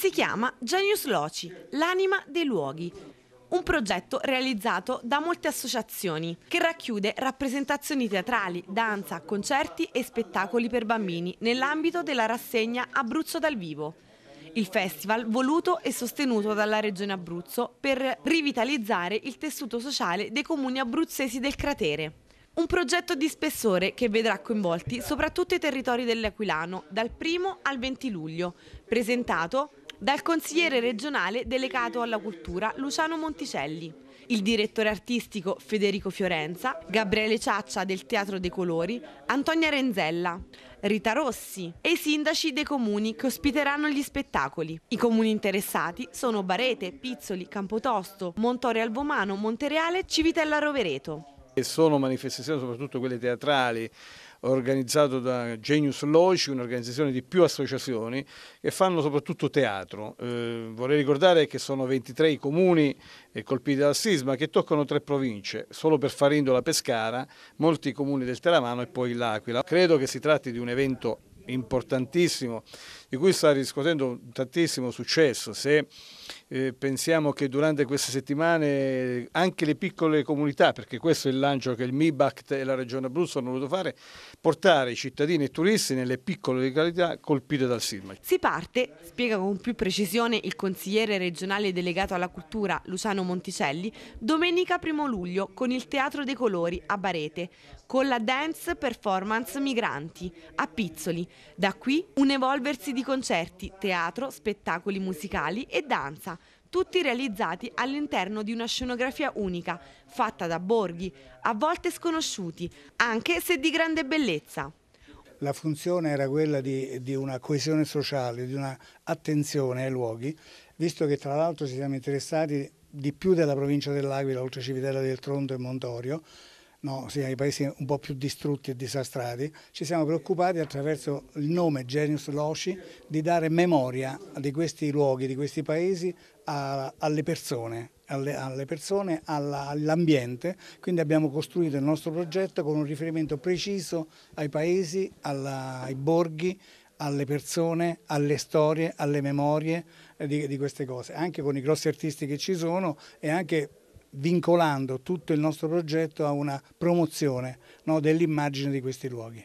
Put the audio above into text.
Si chiama Genius Loci, l'anima dei luoghi. Un progetto realizzato da molte associazioni che racchiude rappresentazioni teatrali, danza, concerti e spettacoli per bambini nell'ambito della rassegna Abruzzo dal vivo. Il festival voluto e sostenuto dalla Regione Abruzzo per rivitalizzare il tessuto sociale dei comuni abruzzesi del cratere. Un progetto di spessore che vedrà coinvolti soprattutto i territori dell'Aquilano dal 1 al 20 luglio, presentato dal consigliere regionale delegato alla cultura Luciano Monticelli, il direttore artistico Federico Fiorenza, Gabriele Ciaccia del Teatro dei Colori, Antonia Renzella, Rita Rossi e i sindaci dei comuni che ospiteranno gli spettacoli. I comuni interessati sono Barete, Pizzoli, Campotosto, Montore Albomano, Montereale e Civitella Rovereto e sono manifestazioni soprattutto quelle teatrali organizzato da Genius Loci, un'organizzazione di più associazioni che fanno soprattutto teatro. Eh, vorrei ricordare che sono 23 i comuni eh, colpiti dal sisma che toccano tre province, solo per Farindola Pescara, molti comuni del Teramano e poi l'Aquila. Credo che si tratti di un evento importantissimo di cui sta riscuotendo tantissimo successo. Se eh, pensiamo che durante queste settimane eh, anche le piccole comunità, perché questo è il lancio che il MIBACT e la Regione Abruzzo hanno voluto fare, portare i cittadini e i turisti nelle piccole località colpite dal sisma. Si parte, spiega con più precisione il consigliere regionale delegato alla cultura Luciano Monticelli, domenica 1 luglio con il Teatro dei Colori a Barete, con la Dance Performance Migranti a Pizzoli. Da qui un evolversi di concerti, teatro, spettacoli musicali e danza tutti realizzati all'interno di una scenografia unica, fatta da borghi, a volte sconosciuti, anche se di grande bellezza. La funzione era quella di, di una coesione sociale, di un'attenzione ai luoghi, visto che tra l'altro ci siamo interessati di più della provincia dell'Aquila, oltre Civitella del Tronto e Montorio, no, sia i paesi un po' più distrutti e disastrati, ci siamo preoccupati attraverso il nome Genius Loci di dare memoria di questi luoghi, di questi paesi a, alle persone, alle persone all'ambiente, quindi abbiamo costruito il nostro progetto con un riferimento preciso ai paesi, alla, ai borghi, alle persone, alle storie, alle memorie eh, di, di queste cose, anche con i grossi artisti che ci sono e anche vincolando tutto il nostro progetto a una promozione no, dell'immagine di questi luoghi.